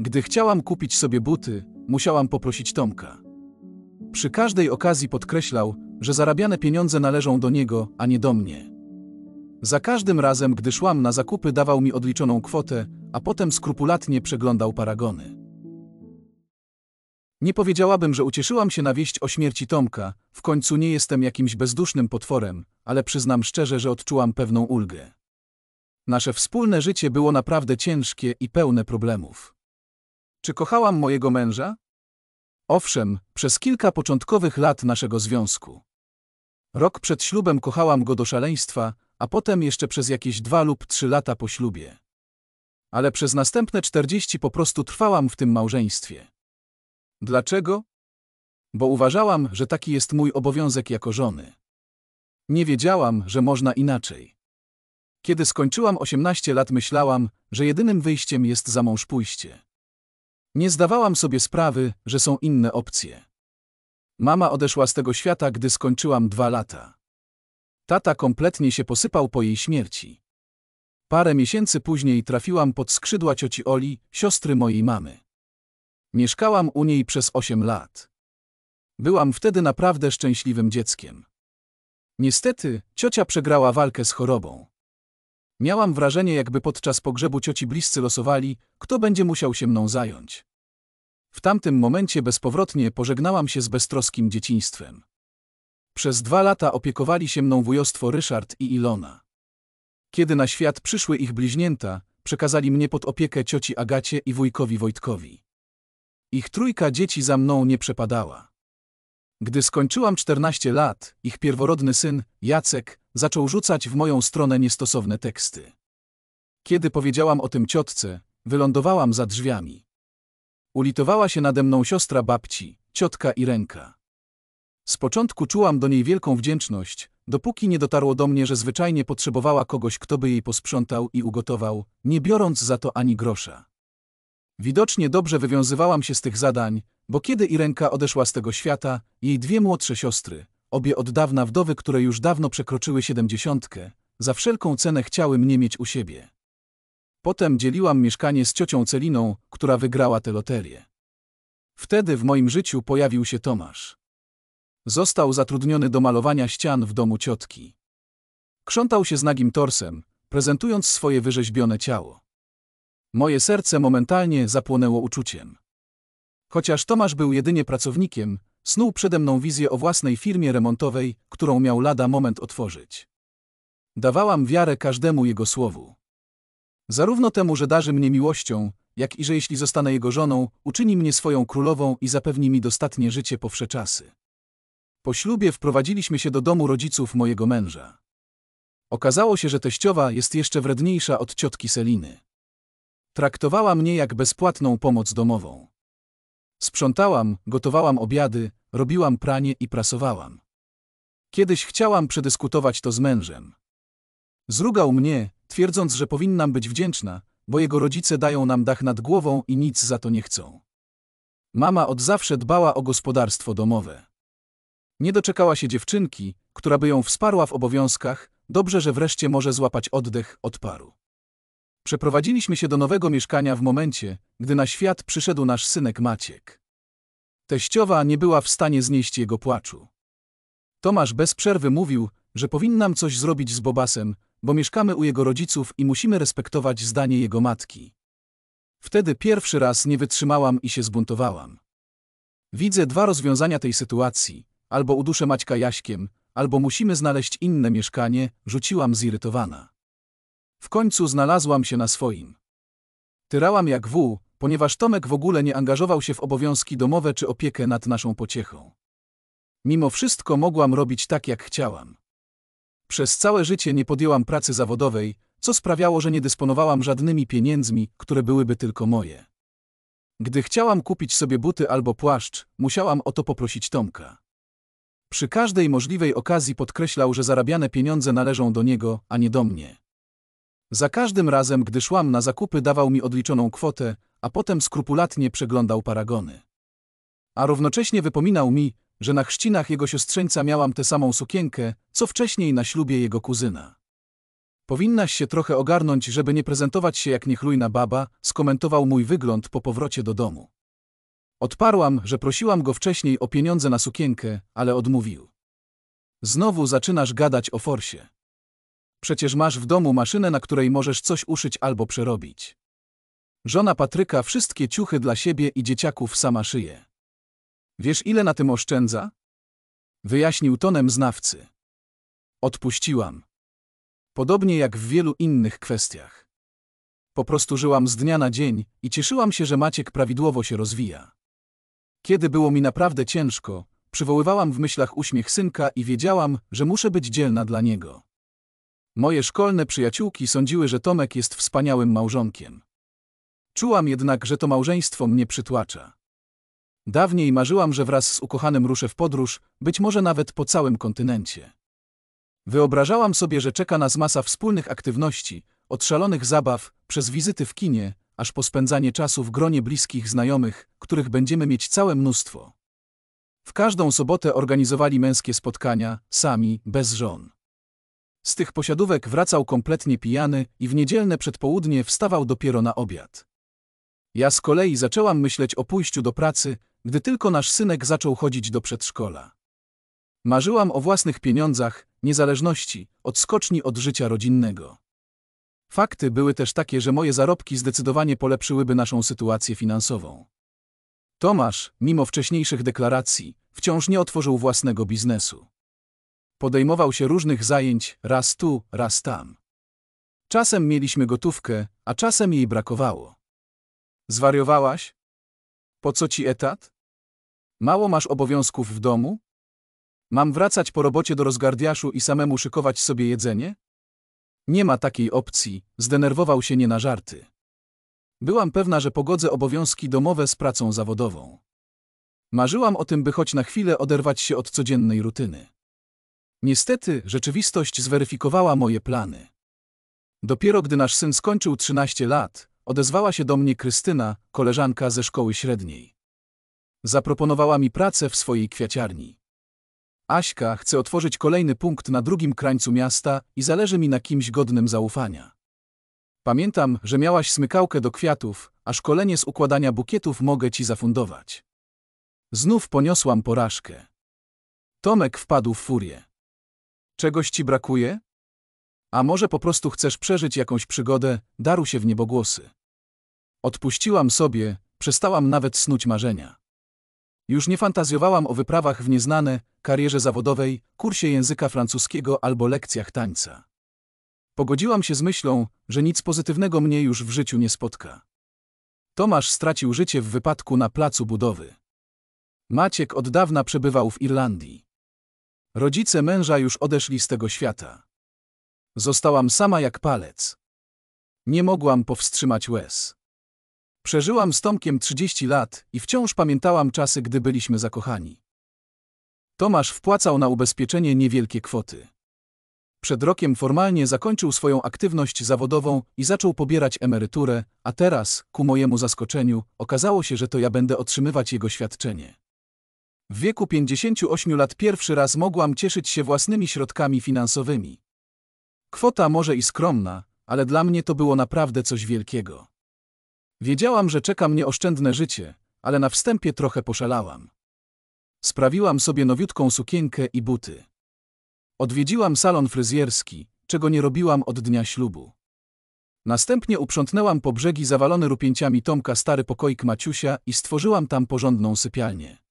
Gdy chciałam kupić sobie buty, musiałam poprosić Tomka. Przy każdej okazji podkreślał, że zarabiane pieniądze należą do niego, a nie do mnie. Za każdym razem, gdy szłam na zakupy, dawał mi odliczoną kwotę, a potem skrupulatnie przeglądał paragony. Nie powiedziałabym, że ucieszyłam się na wieść o śmierci Tomka, w końcu nie jestem jakimś bezdusznym potworem, ale przyznam szczerze, że odczułam pewną ulgę. Nasze wspólne życie było naprawdę ciężkie i pełne problemów. Czy kochałam mojego męża? Owszem, przez kilka początkowych lat naszego związku. Rok przed ślubem kochałam go do szaleństwa, a potem jeszcze przez jakieś dwa lub trzy lata po ślubie. Ale przez następne czterdzieści po prostu trwałam w tym małżeństwie. Dlaczego? Bo uważałam, że taki jest mój obowiązek jako żony. Nie wiedziałam, że można inaczej. Kiedy skończyłam 18 lat myślałam, że jedynym wyjściem jest za mąż pójście. Nie zdawałam sobie sprawy, że są inne opcje. Mama odeszła z tego świata, gdy skończyłam dwa lata. Tata kompletnie się posypał po jej śmierci. Parę miesięcy później trafiłam pod skrzydła cioci Oli, siostry mojej mamy. Mieszkałam u niej przez osiem lat. Byłam wtedy naprawdę szczęśliwym dzieckiem. Niestety, ciocia przegrała walkę z chorobą. Miałam wrażenie, jakby podczas pogrzebu cioci bliscy losowali, kto będzie musiał się mną zająć. W tamtym momencie bezpowrotnie pożegnałam się z beztroskim dzieciństwem. Przez dwa lata opiekowali się mną wujostwo Ryszard i Ilona. Kiedy na świat przyszły ich bliźnięta, przekazali mnie pod opiekę cioci Agacie i wujkowi Wojtkowi. Ich trójka dzieci za mną nie przepadała. Gdy skończyłam 14 lat, ich pierworodny syn, Jacek, zaczął rzucać w moją stronę niestosowne teksty. Kiedy powiedziałam o tym ciotce, wylądowałam za drzwiami. Ulitowała się nade mną siostra babci, ciotka Irenka. Z początku czułam do niej wielką wdzięczność, dopóki nie dotarło do mnie, że zwyczajnie potrzebowała kogoś, kto by jej posprzątał i ugotował, nie biorąc za to ani grosza. Widocznie dobrze wywiązywałam się z tych zadań, bo kiedy Irenka odeszła z tego świata, jej dwie młodsze siostry, obie od dawna wdowy, które już dawno przekroczyły siedemdziesiątkę, za wszelką cenę chciały mnie mieć u siebie. Potem dzieliłam mieszkanie z ciocią Celiną, która wygrała tę loterię. Wtedy w moim życiu pojawił się Tomasz. Został zatrudniony do malowania ścian w domu ciotki. Krzątał się z nagim torsem, prezentując swoje wyrzeźbione ciało. Moje serce momentalnie zapłonęło uczuciem. Chociaż Tomasz był jedynie pracownikiem, snuł przede mną wizję o własnej firmie remontowej, którą miał lada moment otworzyć. Dawałam wiarę każdemu jego słowu. Zarówno temu, że darzy mnie miłością, jak i że jeśli zostanę jego żoną, uczyni mnie swoją królową i zapewni mi dostatnie życie po wsze czasy. Po ślubie wprowadziliśmy się do domu rodziców mojego męża. Okazało się, że teściowa jest jeszcze wredniejsza od ciotki Seliny. Traktowała mnie jak bezpłatną pomoc domową. Sprzątałam, gotowałam obiady, robiłam pranie i prasowałam. Kiedyś chciałam przedyskutować to z mężem. Zrugał mnie, twierdząc, że powinnam być wdzięczna, bo jego rodzice dają nam dach nad głową i nic za to nie chcą. Mama od zawsze dbała o gospodarstwo domowe. Nie doczekała się dziewczynki, która by ją wsparła w obowiązkach, dobrze, że wreszcie może złapać oddech od paru. Przeprowadziliśmy się do nowego mieszkania w momencie, gdy na świat przyszedł nasz synek Maciek. Teściowa nie była w stanie znieść jego płaczu. Tomasz bez przerwy mówił, że powinnam coś zrobić z Bobasem, bo mieszkamy u jego rodziców i musimy respektować zdanie jego matki. Wtedy pierwszy raz nie wytrzymałam i się zbuntowałam. Widzę dwa rozwiązania tej sytuacji: albo uduszę Maćka Jaśkiem, albo musimy znaleźć inne mieszkanie, rzuciłam zirytowana. W końcu znalazłam się na swoim. Tyrałam jak wół, ponieważ Tomek w ogóle nie angażował się w obowiązki domowe czy opiekę nad naszą pociechą. Mimo wszystko mogłam robić tak, jak chciałam. Przez całe życie nie podjęłam pracy zawodowej, co sprawiało, że nie dysponowałam żadnymi pieniędzmi, które byłyby tylko moje. Gdy chciałam kupić sobie buty albo płaszcz, musiałam o to poprosić Tomka. Przy każdej możliwej okazji podkreślał, że zarabiane pieniądze należą do niego, a nie do mnie. Za każdym razem, gdy szłam na zakupy, dawał mi odliczoną kwotę, a potem skrupulatnie przeglądał paragony. A równocześnie wypominał mi, że na chrzcinach jego siostrzeńca miałam tę samą sukienkę, co wcześniej na ślubie jego kuzyna. Powinnaś się trochę ogarnąć, żeby nie prezentować się jak niechlujna baba, skomentował mój wygląd po powrocie do domu. Odparłam, że prosiłam go wcześniej o pieniądze na sukienkę, ale odmówił. Znowu zaczynasz gadać o forsie. Przecież masz w domu maszynę, na której możesz coś uszyć albo przerobić. Żona Patryka wszystkie ciuchy dla siebie i dzieciaków sama szyje. Wiesz, ile na tym oszczędza? Wyjaśnił tonem znawcy. Odpuściłam. Podobnie jak w wielu innych kwestiach. Po prostu żyłam z dnia na dzień i cieszyłam się, że Maciek prawidłowo się rozwija. Kiedy było mi naprawdę ciężko, przywoływałam w myślach uśmiech synka i wiedziałam, że muszę być dzielna dla niego. Moje szkolne przyjaciółki sądziły, że Tomek jest wspaniałym małżonkiem. Czułam jednak, że to małżeństwo mnie przytłacza. Dawniej marzyłam, że wraz z ukochanym ruszę w podróż, być może nawet po całym kontynencie. Wyobrażałam sobie, że czeka nas masa wspólnych aktywności, od szalonych zabaw, przez wizyty w kinie, aż po spędzanie czasu w gronie bliskich znajomych, których będziemy mieć całe mnóstwo. W każdą sobotę organizowali męskie spotkania, sami, bez żon. Z tych posiadówek wracał kompletnie pijany i w niedzielne przedpołudnie wstawał dopiero na obiad. Ja z kolei zaczęłam myśleć o pójściu do pracy, gdy tylko nasz synek zaczął chodzić do przedszkola. Marzyłam o własnych pieniądzach, niezależności, odskoczni od życia rodzinnego. Fakty były też takie, że moje zarobki zdecydowanie polepszyłyby naszą sytuację finansową. Tomasz, mimo wcześniejszych deklaracji, wciąż nie otworzył własnego biznesu podejmował się różnych zajęć, raz tu, raz tam. Czasem mieliśmy gotówkę, a czasem jej brakowało. Zwariowałaś? Po co ci etat? Mało masz obowiązków w domu? Mam wracać po robocie do rozgardiaszu i samemu szykować sobie jedzenie? Nie ma takiej opcji, zdenerwował się nie na żarty. Byłam pewna, że pogodzę obowiązki domowe z pracą zawodową. Marzyłam o tym, by choć na chwilę oderwać się od codziennej rutyny. Niestety, rzeczywistość zweryfikowała moje plany. Dopiero gdy nasz syn skończył 13 lat, odezwała się do mnie Krystyna, koleżanka ze szkoły średniej. Zaproponowała mi pracę w swojej kwiaciarni. Aśka chce otworzyć kolejny punkt na drugim krańcu miasta i zależy mi na kimś godnym zaufania. Pamiętam, że miałaś smykałkę do kwiatów, a szkolenie z układania bukietów mogę ci zafundować. Znów poniosłam porażkę. Tomek wpadł w furię. Czegoś ci brakuje? A może po prostu chcesz przeżyć jakąś przygodę, daru się w niebogłosy. Odpuściłam sobie, przestałam nawet snuć marzenia. Już nie fantazjowałam o wyprawach w nieznane, karierze zawodowej, kursie języka francuskiego albo lekcjach tańca. Pogodziłam się z myślą, że nic pozytywnego mnie już w życiu nie spotka. Tomasz stracił życie w wypadku na placu budowy. Maciek od dawna przebywał w Irlandii. Rodzice męża już odeszli z tego świata. Zostałam sama jak palec. Nie mogłam powstrzymać łez. Przeżyłam z Tomkiem 30 lat i wciąż pamiętałam czasy, gdy byliśmy zakochani. Tomasz wpłacał na ubezpieczenie niewielkie kwoty. Przed rokiem formalnie zakończył swoją aktywność zawodową i zaczął pobierać emeryturę, a teraz, ku mojemu zaskoczeniu, okazało się, że to ja będę otrzymywać jego świadczenie. W wieku 58 lat pierwszy raz mogłam cieszyć się własnymi środkami finansowymi. Kwota może i skromna, ale dla mnie to było naprawdę coś wielkiego. Wiedziałam, że czeka mnie oszczędne życie, ale na wstępie trochę poszalałam. Sprawiłam sobie nowiutką sukienkę i buty. Odwiedziłam salon fryzjerski, czego nie robiłam od dnia ślubu. Następnie uprzątnęłam po brzegi zawalony rupięciami Tomka stary pokoik Maciusia i stworzyłam tam porządną sypialnię.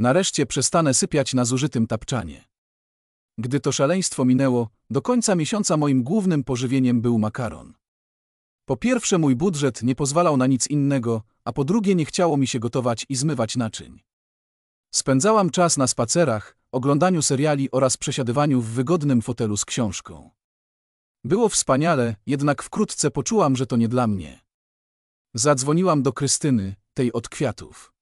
Nareszcie przestanę sypiać na zużytym tapczanie. Gdy to szaleństwo minęło, do końca miesiąca moim głównym pożywieniem był makaron. Po pierwsze mój budżet nie pozwalał na nic innego, a po drugie nie chciało mi się gotować i zmywać naczyń. Spędzałam czas na spacerach, oglądaniu seriali oraz przesiadywaniu w wygodnym fotelu z książką. Było wspaniale, jednak wkrótce poczułam, że to nie dla mnie. Zadzwoniłam do Krystyny, tej od kwiatów.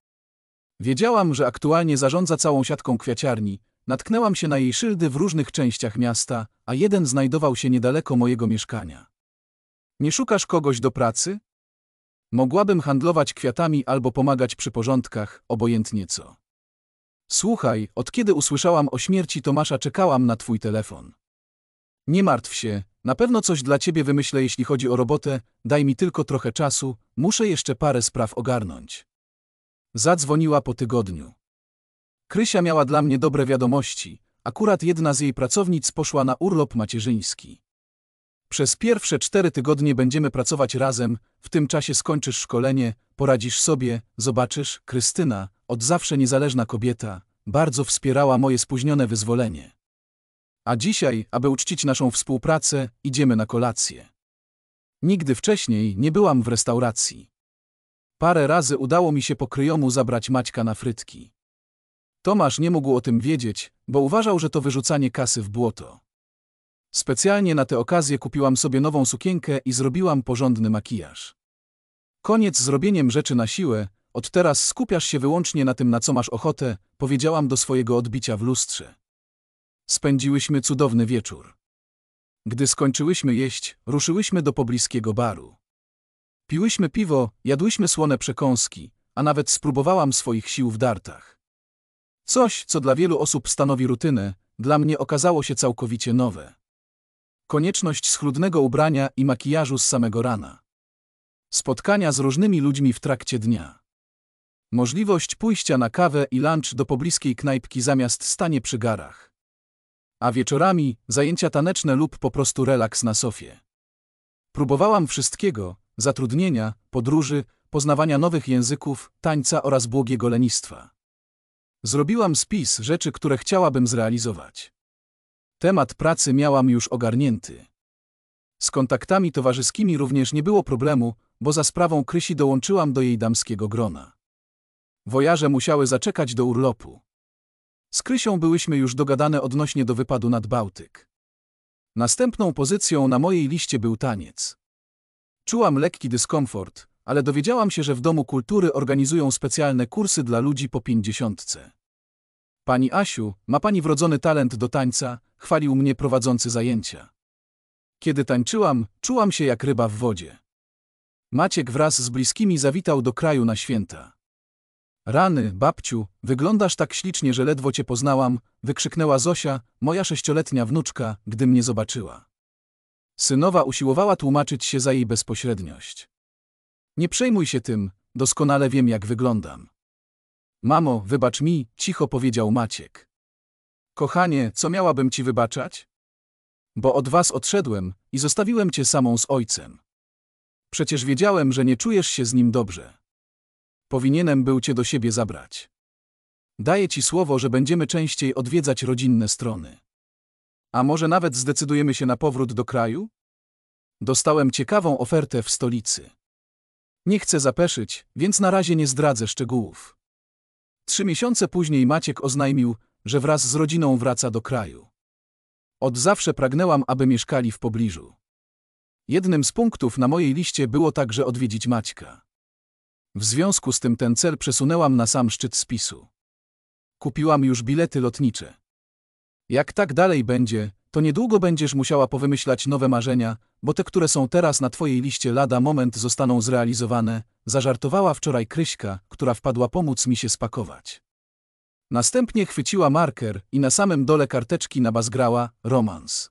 Wiedziałam, że aktualnie zarządza całą siatką kwiaciarni. Natknęłam się na jej szyldy w różnych częściach miasta, a jeden znajdował się niedaleko mojego mieszkania. Nie szukasz kogoś do pracy? Mogłabym handlować kwiatami albo pomagać przy porządkach, obojętnie co. Słuchaj, od kiedy usłyszałam o śmierci Tomasza, czekałam na twój telefon. Nie martw się, na pewno coś dla ciebie wymyślę, jeśli chodzi o robotę, daj mi tylko trochę czasu, muszę jeszcze parę spraw ogarnąć. Zadzwoniła po tygodniu. Krysia miała dla mnie dobre wiadomości. Akurat jedna z jej pracownic poszła na urlop macierzyński. Przez pierwsze cztery tygodnie będziemy pracować razem, w tym czasie skończysz szkolenie, poradzisz sobie, zobaczysz, Krystyna, od zawsze niezależna kobieta, bardzo wspierała moje spóźnione wyzwolenie. A dzisiaj, aby uczcić naszą współpracę, idziemy na kolację. Nigdy wcześniej nie byłam w restauracji. Parę razy udało mi się po kryjomu zabrać Maćka na frytki. Tomasz nie mógł o tym wiedzieć, bo uważał, że to wyrzucanie kasy w błoto. Specjalnie na tę okazję kupiłam sobie nową sukienkę i zrobiłam porządny makijaż. Koniec z robieniem rzeczy na siłę, od teraz skupiasz się wyłącznie na tym, na co masz ochotę, powiedziałam do swojego odbicia w lustrze. Spędziłyśmy cudowny wieczór. Gdy skończyłyśmy jeść, ruszyłyśmy do pobliskiego baru. Piłyśmy piwo, jadłyśmy słone przekąski, a nawet spróbowałam swoich sił w dartach. Coś, co dla wielu osób stanowi rutynę, dla mnie okazało się całkowicie nowe. Konieczność schludnego ubrania i makijażu z samego rana. Spotkania z różnymi ludźmi w trakcie dnia. Możliwość pójścia na kawę i lunch do pobliskiej knajpki zamiast stanie przy garach. A wieczorami zajęcia taneczne lub po prostu relaks na sofie. Próbowałam wszystkiego, zatrudnienia, podróży, poznawania nowych języków, tańca oraz błogiego lenistwa. Zrobiłam spis rzeczy, które chciałabym zrealizować. Temat pracy miałam już ogarnięty. Z kontaktami towarzyskimi również nie było problemu, bo za sprawą Krysi dołączyłam do jej damskiego grona. Wojarze musiały zaczekać do urlopu. Z Krysią byłyśmy już dogadane odnośnie do wypadu nad Bałtyk. Następną pozycją na mojej liście był taniec. Czułam lekki dyskomfort, ale dowiedziałam się, że w Domu Kultury organizują specjalne kursy dla ludzi po pięćdziesiątce. Pani Asiu, ma pani wrodzony talent do tańca, chwalił mnie prowadzący zajęcia. Kiedy tańczyłam, czułam się jak ryba w wodzie. Maciek wraz z bliskimi zawitał do kraju na święta. Rany, babciu, wyglądasz tak ślicznie, że ledwo cię poznałam, wykrzyknęła Zosia, moja sześcioletnia wnuczka, gdy mnie zobaczyła. Synowa usiłowała tłumaczyć się za jej bezpośredniość. Nie przejmuj się tym, doskonale wiem jak wyglądam. Mamo, wybacz mi, cicho powiedział Maciek. Kochanie, co miałabym ci wybaczać? Bo od was odszedłem i zostawiłem cię samą z ojcem. Przecież wiedziałem, że nie czujesz się z nim dobrze. Powinienem był cię do siebie zabrać. Daję ci słowo, że będziemy częściej odwiedzać rodzinne strony. A może nawet zdecydujemy się na powrót do kraju? Dostałem ciekawą ofertę w stolicy. Nie chcę zapeszyć, więc na razie nie zdradzę szczegółów. Trzy miesiące później Maciek oznajmił, że wraz z rodziną wraca do kraju. Od zawsze pragnęłam, aby mieszkali w pobliżu. Jednym z punktów na mojej liście było także odwiedzić Maćka. W związku z tym ten cel przesunęłam na sam szczyt spisu. Kupiłam już bilety lotnicze. Jak tak dalej będzie, to niedługo będziesz musiała powymyślać nowe marzenia, bo te, które są teraz na twojej liście lada moment zostaną zrealizowane, zażartowała wczoraj Kryśka, która wpadła pomóc mi się spakować. Następnie chwyciła marker i na samym dole karteczki nabazgrała romans.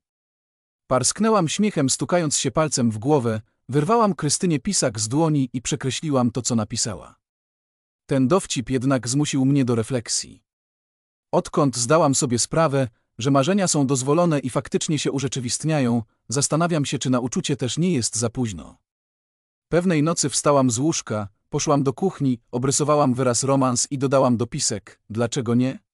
Parsknęłam śmiechem stukając się palcem w głowę, wyrwałam Krystynie pisak z dłoni i przekreśliłam to, co napisała. Ten dowcip jednak zmusił mnie do refleksji. Odkąd zdałam sobie sprawę, że marzenia są dozwolone i faktycznie się urzeczywistniają, zastanawiam się, czy na uczucie też nie jest za późno. Pewnej nocy wstałam z łóżka, poszłam do kuchni, obrysowałam wyraz romans i dodałam dopisek, dlaczego nie?